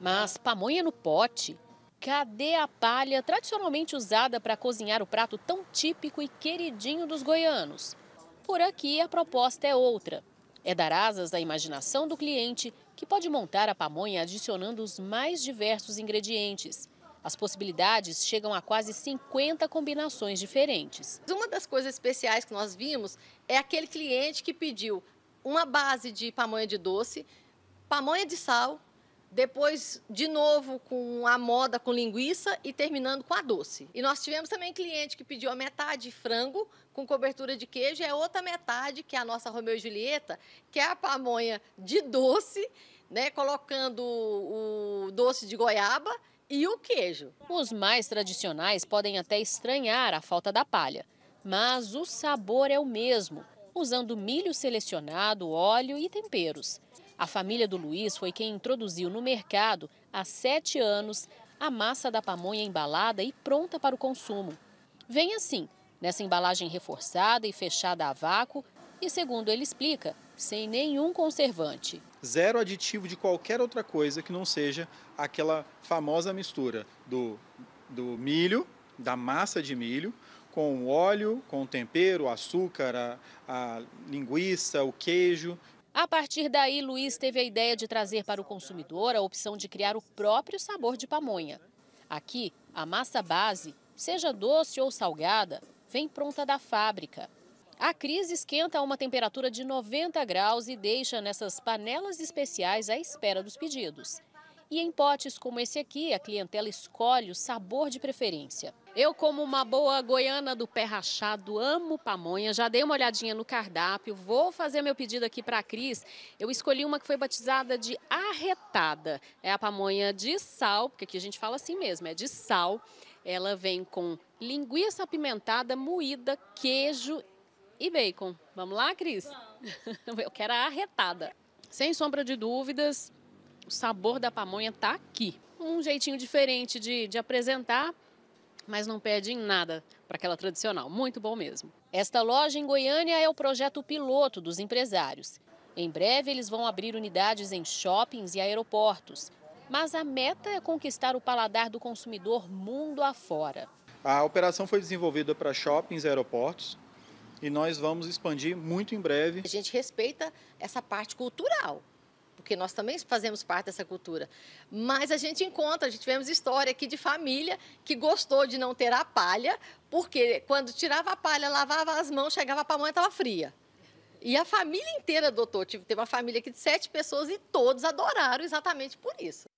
Mas pamonha no pote? Cadê a palha tradicionalmente usada para cozinhar o prato tão típico e queridinho dos goianos? Por aqui a proposta é outra. É dar asas à imaginação do cliente, que pode montar a pamonha adicionando os mais diversos ingredientes. As possibilidades chegam a quase 50 combinações diferentes. Uma das coisas especiais que nós vimos é aquele cliente que pediu uma base de pamonha de doce, pamonha de sal, depois de novo com a moda com linguiça e terminando com a doce. E nós tivemos também cliente que pediu a metade de frango com cobertura de queijo e a outra metade, que é a nossa Romeu e Julieta, que é a pamonha de doce, né, colocando o doce de goiaba e o queijo. Os mais tradicionais podem até estranhar a falta da palha, mas o sabor é o mesmo, usando milho selecionado, óleo e temperos. A família do Luiz foi quem introduziu no mercado, há sete anos, a massa da pamonha embalada e pronta para o consumo. Vem assim, nessa embalagem reforçada e fechada a vácuo e, segundo ele explica, sem nenhum conservante. Zero aditivo de qualquer outra coisa que não seja aquela famosa mistura do, do milho, da massa de milho, com o óleo, com tempero, açúcar, a, a linguiça, o queijo a partir daí, Luiz teve a ideia de trazer para o consumidor a opção de criar o próprio sabor de pamonha. Aqui, a massa base, seja doce ou salgada, vem pronta da fábrica. A crise esquenta a uma temperatura de 90 graus e deixa nessas panelas especiais à espera dos pedidos. E em potes como esse aqui, a clientela escolhe o sabor de preferência. Eu, como uma boa goiana do pé rachado, amo pamonha. Já dei uma olhadinha no cardápio. Vou fazer meu pedido aqui para a Cris. Eu escolhi uma que foi batizada de arretada. É a pamonha de sal, porque aqui a gente fala assim mesmo, é de sal. Ela vem com linguiça apimentada, moída, queijo e bacon. Vamos lá, Cris? Vamos. Eu quero a arretada. Sem sombra de dúvidas, o sabor da pamonha está aqui. Um jeitinho diferente de, de apresentar, mas não perde em nada para aquela tradicional. Muito bom mesmo. Esta loja em Goiânia é o projeto piloto dos empresários. Em breve, eles vão abrir unidades em shoppings e aeroportos. Mas a meta é conquistar o paladar do consumidor mundo afora. A operação foi desenvolvida para shoppings e aeroportos e nós vamos expandir muito em breve. A gente respeita essa parte cultural porque nós também fazemos parte dessa cultura. Mas a gente encontra, a gente tivemos história aqui de família que gostou de não ter a palha, porque quando tirava a palha, lavava as mãos, chegava para a mãe e estava fria. E a família inteira adotou. Teve uma família aqui de sete pessoas e todos adoraram exatamente por isso.